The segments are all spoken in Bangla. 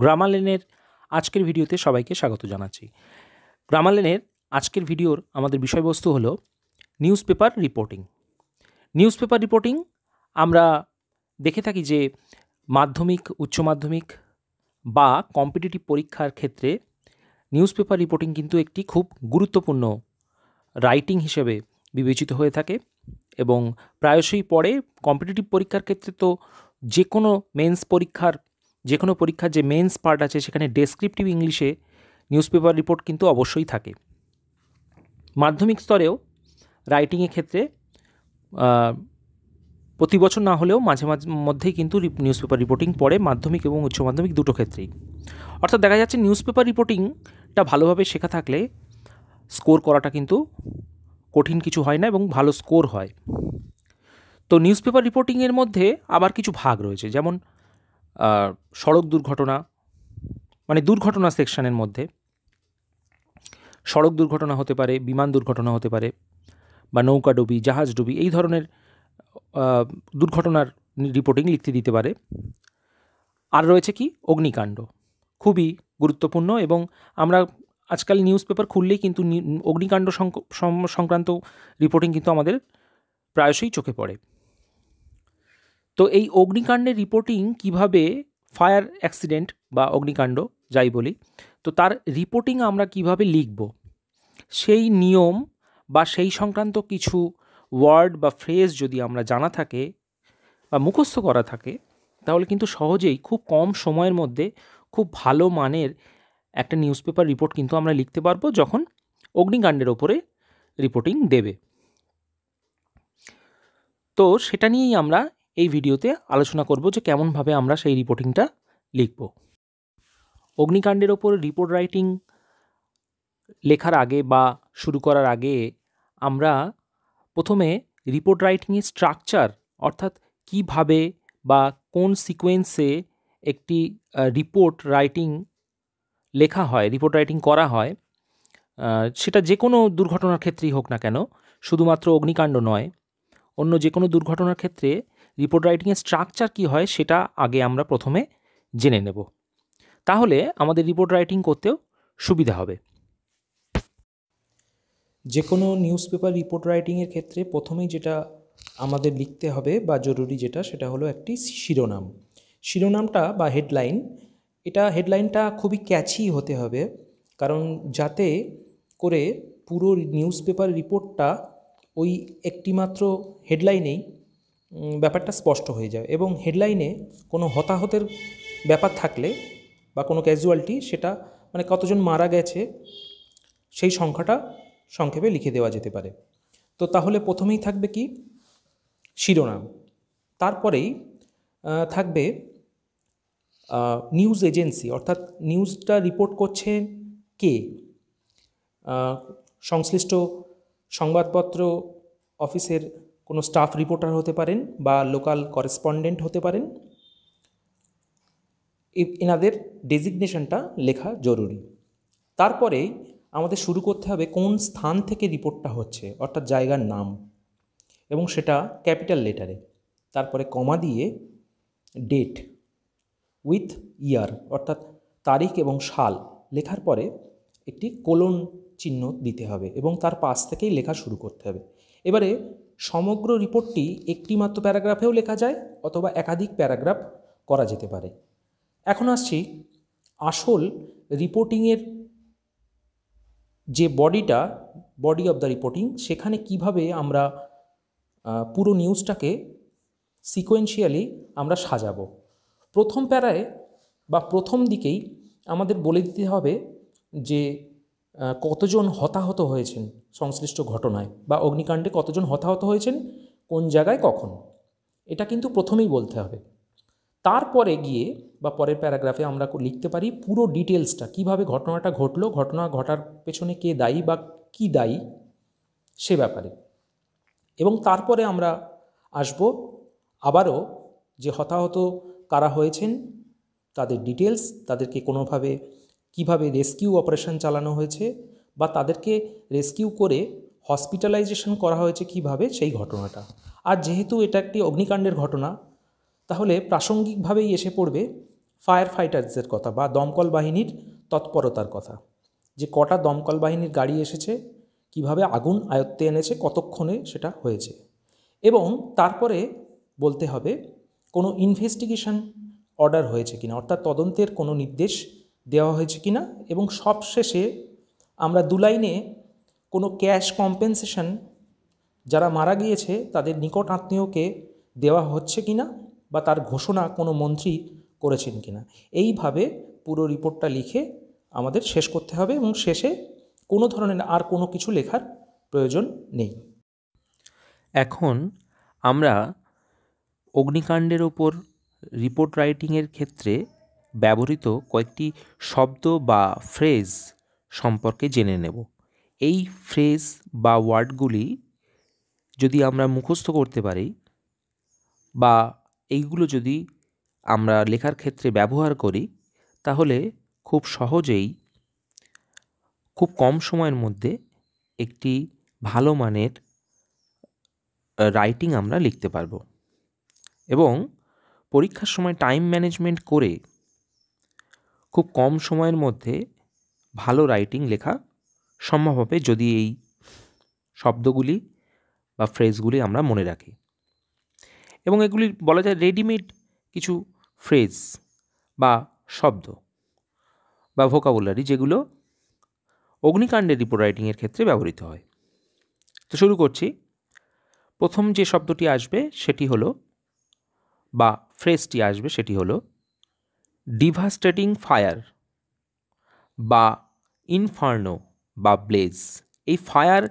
গ্রামালেনের আজকের ভিডিওতে সবাইকে স্বাগত জানাচ্ছি গ্রামালেনের আজকের ভিডিওর আমাদের বিষয়বস্তু হলো news paper reporting news paper reporting আমরা দেখে থাকি যে মাধ্যমিক উচ্চ মাধ্যমিক বা কম্পিটিটিভ পরীক্ষার ক্ষেত্রে নিউজ পেপার রিপোর্টিং কিন্তু একটি খুব গুরুত্বপূর্ণ রাইটিং হিসেবে বিবেচিত হয়ে থাকে এবং প্রায়শই পরে কম্পিটিটিভ পরীক্ষার ক্ষেত্রে তো যে কোনো মেন্স পরীক্ষার যে কোনো পরীক্ষার যে মেন্স পার্ট আছে সেখানে ডেসক্রিপটিভ ইংলিশে নিউজ পেপার রিপোর্ট কিন্তু অবশ্যই থাকে মাধ্যমিক স্তরেও রাইটিংয়ের ক্ষেত্রে প্রতি বছর না হলেও মাঝে মাঝে মধ্যেই কিন্তু নিউজ পেপার রিপোর্টিং পড়ে মাধ্যমিক এবং উচ্চ মাধ্যমিক দুটো ক্ষেত্রেই অর্থাৎ দেখা যাচ্ছে নিউজ পেপার রিপোর্টিংটা ভালোভাবে শেখা থাকলে স্কোর করাটা কিন্তু কঠিন কিছু হয় না এবং ভালো স্কোর হয় তো নিউজ পেপার রিপোর্টিংয়ের মধ্যে আবার কিছু ভাগ রয়েছে যেমন সড়ক দুর্ঘটনা মানে দুর্ঘটনা সেকশনের মধ্যে সড়ক দুর্ঘটনা হতে পারে বিমান দুর্ঘটনা হতে পারে বা নৌকা ডুবি জাহাজ ডুবি এই ধরনের দুর্ঘটনার রিপোর্টিং লিখতে দিতে পারে আর রয়েছে কি অগ্নিকাণ্ড খুবই গুরুত্বপূর্ণ এবং আমরা আজকাল নিউজ পেপার খুললেই কিন্তু অগ্নিকাণ্ড সংক্রান্ত রিপোর্টিং কিন্তু আমাদের প্রায়শই চোখে পড়ে তো এই অগ্নিকাণ্ডের রিপোর্টিং কিভাবে ফায়ার অ্যাক্সিডেন্ট বা অগ্নিকাণ্ড যাই বলি তো তার রিপোর্টিং আমরা কিভাবে লিখব সেই নিয়ম বা সেই সংক্রান্ত কিছু ওয়ার্ড বা ফ্রেজ যদি আমরা জানা থাকে বা মুখস্থ করা থাকে তাহলে কিন্তু সহজেই খুব কম সময়ের মধ্যে খুব ভালো মানের একটা নিউজ পেপার রিপোর্ট কিন্তু আমরা লিখতে পারবো যখন অগ্নিকাণ্ডের ওপরে রিপোর্টিং দেবে তো সেটা নিয়েই আমরা এই ভিডিওতে আলোচনা করব যে কেমনভাবে আমরা সেই রিপোর্টিংটা লিখব অগ্নিকাণ্ডের ওপর রিপোর্ট রাইটিং লেখার আগে বা শুরু করার আগে আমরা প্রথমে রিপোর্ট রাইটিংয়ের স্ট্রাকচার অর্থাৎ কিভাবে বা কোন সিকোয়েন্সে একটি রিপোর্ট রাইটিং লেখা হয় রিপোর্ট রাইটিং করা হয় সেটা যে কোনো দুর্ঘটনার ক্ষেত্রেই হোক না কেন শুধুমাত্র অগ্নিকাণ্ড নয় অন্য যে কোনো দুর্ঘটনার ক্ষেত্রে রিপোর্ট রাইটিংয়ের স্ট্রাকচার কী হয় সেটা আগে আমরা প্রথমে জেনে নেব তাহলে আমাদের রিপোর্ট রাইটিং করতেও সুবিধা হবে যে কোনো নিউজ পেপার রিপোর্ট রাইটিংয়ের ক্ষেত্রে প্রথমেই যেটা আমাদের লিখতে হবে বা জরুরি যেটা সেটা হলো একটি শিরোনাম শিরোনামটা বা হেডলাইন এটা হেডলাইনটা খুবই ক্যাচি হতে হবে কারণ যাতে করে পুরো নিউজ পেপার রিপোর্টটা ওই একটিমাত্র হেডলাইনেই ব্যাপারটা স্পষ্ট হয়ে যায় এবং হেডলাইনে কোনো হতাহতের ব্যাপার থাকলে বা কোনো ক্যাজুয়ালটি সেটা মানে কতজন মারা গেছে সেই সংখ্যাটা সংক্ষেপে লিখে দেওয়া যেতে পারে তো তাহলে প্রথমেই থাকবে কি শিরোনাম তারপরেই থাকবে নিউজ এজেন্সি অর্থাৎ নিউজটা রিপোর্ট করছে কে সংশ্লিষ্ট সংবাদপত্র অফিসের কোনো স্টাফ রিপোর্টার হতে পারেন বা লোকাল করেসপন্ডেন্ট হতে পারেন এনাদের ডেজিগনেশনটা লেখা জরুরি তারপরে আমাদের শুরু করতে হবে কোন স্থান থেকে রিপোর্টটা হচ্ছে অর্থাৎ জায়গার নাম এবং সেটা ক্যাপিটাল লেটারে তারপরে কমা দিয়ে ডেট উইথ ইয়ার অর্থাৎ তারিখ এবং সাল লেখার পরে একটি কোলন চিহ্ন দিতে হবে এবং তার পাশ থেকেই লেখা শুরু করতে হবে এবারে সমগ্র রিপোর্টটি একটি মাত্র প্যারাগ্রাফেও লেখা যায় অথবা একাধিক প্যারাগ্রাফ করা যেতে পারে এখন আসছি আসল রিপোর্টিংয়ের যে বডিটা বডি অব দ্য রিপোর্টিং সেখানে কিভাবে আমরা পুরো নিউজটাকে সিকোয়েন্সিয়ালি আমরা সাজাবো প্রথম প্যারায় বা প্রথম দিকেই আমাদের বলে দিতে হবে যে কতজন হতাহত হয়েছেন সংশ্লিষ্ট ঘটনায় বা অগ্নিকাণ্ডে কতজন হতাহত হয়েছেন কোন জায়গায় কখন এটা কিন্তু প্রথমেই বলতে হবে তারপরে গিয়ে বা পরের প্যারাগ্রাফে আমরা লিখতে পারি পুরো ডিটেলসটা কিভাবে ঘটনাটা ঘটলো ঘটনা ঘটার পেছনে কে দায়ী বা কি দায়ী সে ব্যাপারে এবং তারপরে আমরা আসব আবারও যে হতাহত কারা হয়েছেন তাদের ডিটেলস তাদেরকে কোনোভাবে কিভাবে রেস্কিউ অপারেশন চালানো হয়েছে বা তাদেরকে রেস্কিউ করে হসপিটালাইজেশন করা হয়েছে কিভাবে সেই ঘটনাটা আর যেহেতু এটা একটি অগ্নিকাণ্ডের ঘটনা তাহলে প্রাসঙ্গিকভাবেই এসে পড়বে ফায়ার ফাইটার্সদের কথা বা দমকল বাহিনীর তৎপরতার কথা যে কটা দমকল বাহিনীর গাড়ি এসেছে কিভাবে আগুন আয়ত্তে এনেছে কতক্ষণে সেটা হয়েছে এবং তারপরে বলতে হবে কোনো ইনভেস্টিগেশন অর্ডার হয়েছে কিনা অর্থাৎ তদন্তের কোনো নির্দেশ দেওয়া হয়েছে কিনা এবং সবশেষে আমরা দু লাইনে কোনো ক্যাশ কম্পেনসেশন যারা মারা গিয়েছে তাদের নিকট আত্মীয়কে দেওয়া হচ্ছে কিনা বা তার ঘোষণা কোনো মন্ত্রী করেছেন কিনা এইভাবে পুরো রিপোর্টটা লিখে আমাদের শেষ করতে হবে এবং শেষে কোনো ধরনের আর কোনো কিছু লেখার প্রয়োজন নেই এখন আমরা অগ্নিকাণ্ডের ওপর রিপোর্ট রাইটিংয়ের ক্ষেত্রে ব্যবহৃত কয়েকটি শব্দ বা ফ্রেজ সম্পর্কে জেনে নেব এই ফ্রেজ বা ওয়ার্ডগুলি যদি আমরা মুখস্থ করতে পারি বা এইগুলো যদি আমরা লেখার ক্ষেত্রে ব্যবহার করি তাহলে খুব সহজেই খুব কম সময়ের মধ্যে একটি ভালো মানের রাইটিং আমরা লিখতে পারব এবং পরীক্ষার সময় টাইম ম্যানেজমেন্ট করে খুব কম সময়ের মধ্যে ভালো রাইটিং লেখা সম্ভব হবে যদি এই শব্দগুলি বা ফ্রেজগুলি আমরা মনে রাখি এবং এগুলি বলা যায় রেডিমেড কিছু ফ্রেজ বা শব্দ বা ভোকাবুলারি যেগুলো অগ্নিকাণ্ডের রিপোর্ট রাইটিংয়ের ক্ষেত্রে ব্যবহৃত হয় তো শুরু করছি প্রথম যে শব্দটি আসবে সেটি হলো বা ফ্রেজটি আসবে সেটি হলো ডিভাস্টেটিং ফায়ার বা ইনফার্নো বা ব্লেজ এই ফায়ার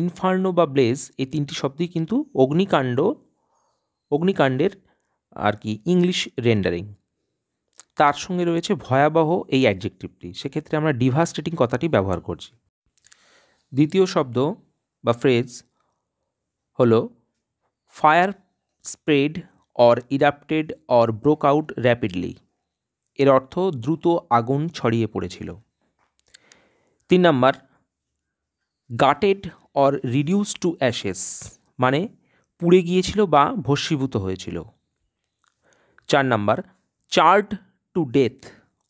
ইনফার্নো বা ব্লেজ এই তিনটি শব্দই কিন্তু অগ্নিকাণ্ড অগ্নিকাণ্ডের আর কি ইংলিশ রেন্ডারিং তার সঙ্গে রয়েছে ভয়াবহ এই অ্যাডজেক্টিভটি সেক্ষেত্রে আমরা ডিভাস্টেটিং কথাটি ব্যবহার করছি দ্বিতীয় শব্দ বা ফ্রেজ হলো fire spread or erupted or broke out rapidly এর অর্থ দ্রুত আগুন ছড়িয়ে পড়েছিল তিন number gutted or reduced to ashes মানে পুড়ে গিয়েছিল বা ভস্মীভূত হয়েছিল চার নাম্বার চার্ড টু ডেথ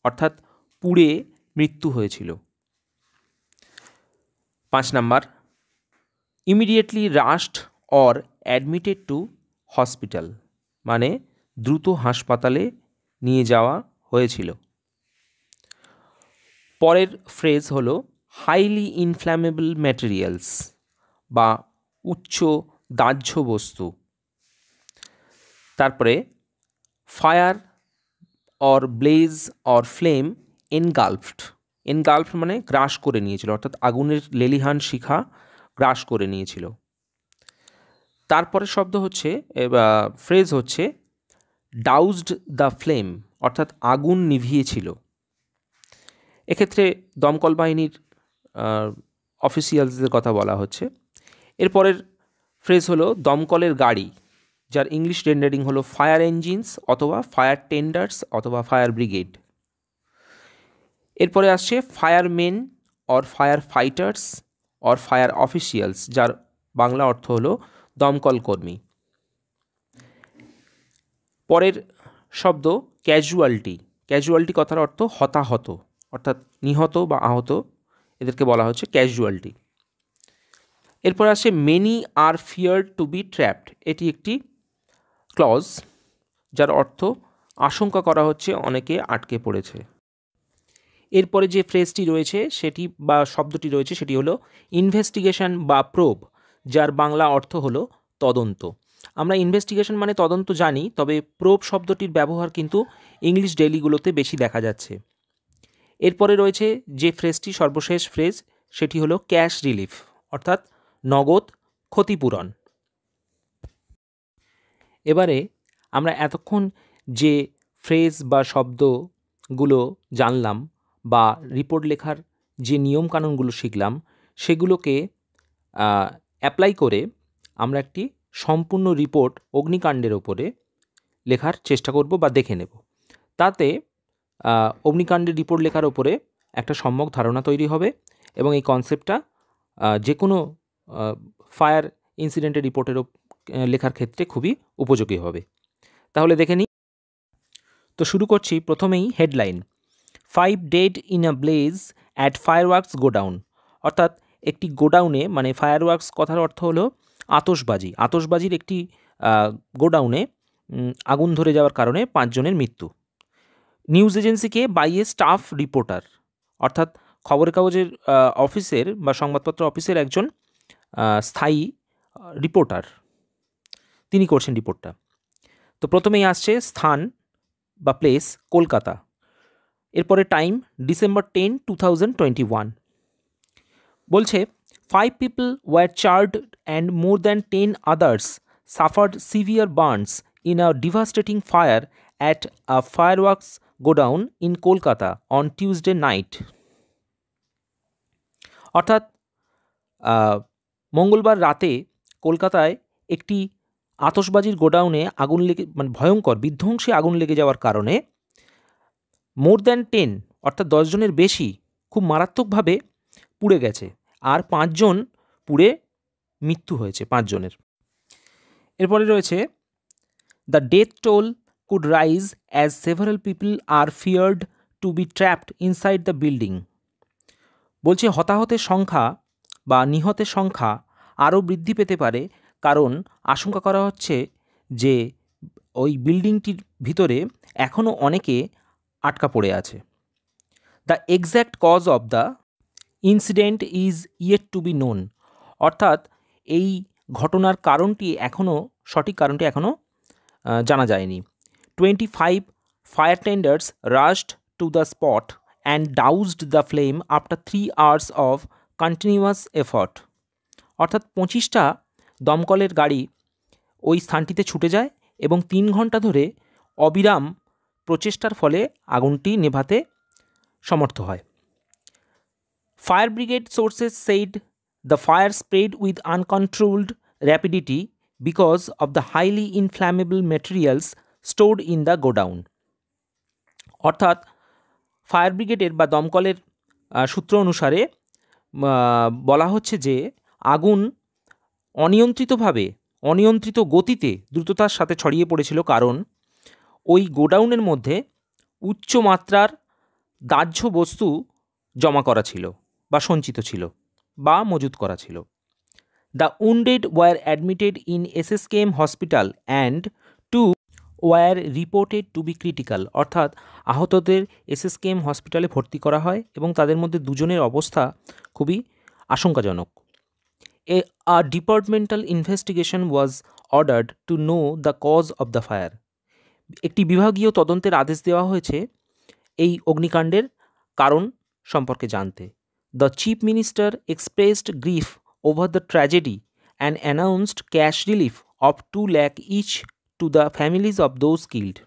অর্থাৎ পুড়ে মৃত্যু হয়েছিল পাঁচ number immediately rushed or admitted to hospital মানে দ্রুত হাসপাতালে নিয়ে যাওয়া হয়েছিল পরের ফ্রেজ হল হাইলি ইনফ্ল্যামেবল ম্যাটেরিয়ালস বা উচ্চ দাহ্য বস্তু তারপরে fire or blaze or flame engulfed engulf মানে গ্রাস করে নিয়েছিল অর্থাৎ আগুনের লেলিহান শিখা গ্রাস করে নিয়েছিল তারপরে শব্দ হচ্ছে ফ্রেজ হচ্ছে ডাউজড দ্য ফ্লেম অর্থাৎ আগুন নিভিয়েছিল এক্ষেত্রে দমকল বাহিনীর অফিসিয়ালসদের কথা বলা হচ্ছে এরপরের ফ্রেজ হলো দমকলের গাড়ি যার ইংলিশ রেন্ডারিং হলো ফায়ার ইঞ্জিনস অথবা ফায়ার টেন্ডার্স অথবা ফায়ার ব্রিগেড এরপরে আসছে men or fire fighters or fire officials যার বাংলা অর্থ হলো দমকল কর্মী পরের শব্দ ক্যাজুয়ালটি ক্যাজুয়ালটি কথার অর্থ হতাহত অর্থাৎ নিহত বা আহত এদেরকে বলা হচ্ছে ক্যাজুয়ালটি এরপর আসে many are feared to be trapped এটি একটি ক্লজ যার অর্থ আশঙ্কা করা হচ্ছে অনেকে আটকে পড়েছে এরপরে যে ফ্রেজটি রয়েছে সেটি বা শব্দটি রয়েছে সেটি হলো ইনভেস্টিগেশন বা প্রোব যার বাংলা অর্থ হলো তদন্ত আমরা ইনভেস্টিগেশন মানে তদন্ত জানি তবে প্রোব শব্দটির ব্যবহার কিন্তু ইংলিশ ডেলিগুলোতে বেশি দেখা যাচ্ছে এরপরে রয়েছে যে ফ্রেজটি সর্বশেষ ফ্রেজ সেটি হলো ক্যাশ রিলিফ অর্থাৎ নগদ ক্ষতিপূরণ এবারে আমরা এতক্ষণ যে ফ্রেজ বা শব্দগুলো জানলাম বা রিপোর্ট লেখার যে নিয়মকানুনগুলো শিখলাম সেগুলোকে অ্যাপ্লাই করে আমরা একটি সম্পূর্ণ রিপোর্ট অগ্নিকাণ্ডের ওপরে লেখার চেষ্টা করব বা দেখে নেব তাতে অগ্নিকাণ্ডের রিপোর্ট লেখার ওপরে একটা সম্যক ধারণা তৈরি হবে এবং এই কনসেপ্টটা যে কোনো ফায়ার ইনসিডেন্টের রিপোর্টের লেখার ক্ষেত্রে খুবই উপযোগী হবে তাহলে দেখে নিই তো শুরু করছি প্রথমেই headline five dead in a blaze at fireworks godown অর্থাৎ একটি গোডাউনে মানে ফায়ার ওয়ার্কস কথার অর্থ হলো আতসবাজি আতসবাজির একটি গোডাউনে আগুন ধরে যাওয়ার কারণে পাঁচজনের মৃত্যু নিউজ এজেন্সিকে বাইয়ে স্টাফ রিপোর্টার অর্থাৎ খবরের কাগজের অফিসের বা সংবাদপত্র অফিসের একজন স্থায়ী রিপোর্টার তিনি করছেন রিপোর্টটা তো প্রথমেই আসছে স্থান বা প্লেস কলকাতা এরপরে time December ten two thousand twenty one বলছে Five people were charred and more than 10 others suffered severe burns in a devastating fire at a fireworks godown in Kolkata on Tuesday night. অর্থাৎ মঙ্গলবার রাতে কলকাতায় একটি আতসবাজির গোডাউনে আগুন লেগে মানে ভয়ঙ্কর বিধ্বংসী আগুন লেগে যাওয়ার কারণে মোর দ্যান টেন অর্থাৎ দশজনের বেশি খুব মারাত্মকভাবে পুড়ে গেছে আর পাঁচজন পুড়ে মৃত্যু হয়েছে পাঁচজনের এরপরে রয়েছে the death toll could rise as several people are feared to be trapped inside the building বলছে হতাহতের সংখ্যা বা নিহতের সংখ্যা আরও বৃদ্ধি পেতে পারে কারণ আশঙ্কা করা হচ্ছে যে ওই বিল্ডিংটির ভিতরে এখনও অনেকে আটকা পড়ে আছে the exact cause of the incident is yet to be known অর্থাৎ এই ঘটনার কারণটি এখনও সঠিক কারণটি এখনও জানা যায়নি twenty five fire tenders rushed to the spot and doused the flame after three hours of continuous effort অর্থাৎ পঁচিশটা দমকলের গাড়ি ওই স্থানটিতে ছুটে যায় এবং তিন ঘন্টা ধরে অবিরাম প্রচেষ্টার ফলে আগুনটি নেভাতে সমর্থ হয় Fire brigade sources said the fire spread with uncontrolled rapidity because of the highly inflammable materials stored in the godown অর্থাৎ ফায়ার ব্রিগেডের বা দমকলের সূত্র অনুসারে বলা হচ্ছে যে আগুন অনিয়ন্ত্রিতভাবে অনিয়ন্ত্রিত গতিতে দ্রুততার সাথে ছড়িয়ে পড়েছিল কারণ ওই গোডাউনের মধ্যে উচ্চ মাত্রার দাহ্য বস্তু জমা করা ছিল বা সঞ্চিত ছিল বা মজুত করা ছিল the wounded were admitted in S S M hospital and two were reported to be critical অর্থাৎ আহতদের এস এসএসকেএম হসপিটালে ভর্তি করা হয় এবং তাদের মধ্যে দুজনের অবস্থা খুবই আশঙ্কাজনক uh a departmental investigation was ordered to know the cause of the fire একটি বিভাগীয় তদন্তের আদেশ দেওয়া হয়েছে এই অগ্নিকাণ্ডের কারণ সম্পর্কে জানতে The chief minister expressed grief over the tragedy and announced cash relief of 2 lakh each to the families of those killed.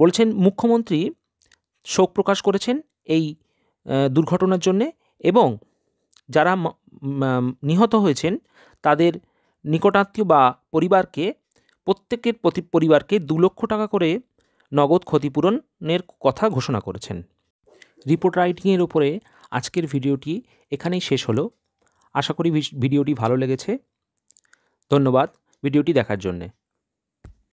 বলছেন মুখ্যমন্ত্রী শোক প্রকাশ করেছেন এই দুর্ঘটনার জন্যে এবং যারা নিহত হয়েছেন তাদের নিকটাত্মীয় বা পরিবারকে প্রত্যেকের প্রতি পরিবারকে দু লক্ষ টাকা করে নগদ ক্ষতিপূরণের কথা ঘোষণা করেছেন রিপোর্ট রাইটিংয়ের ওপরে আজকের ভিডিওটি এখানেই শেষ হলো আশা করি ভিডিওটি ভালো লেগেছে ধন্যবাদ ভিডিওটি দেখার জন্যে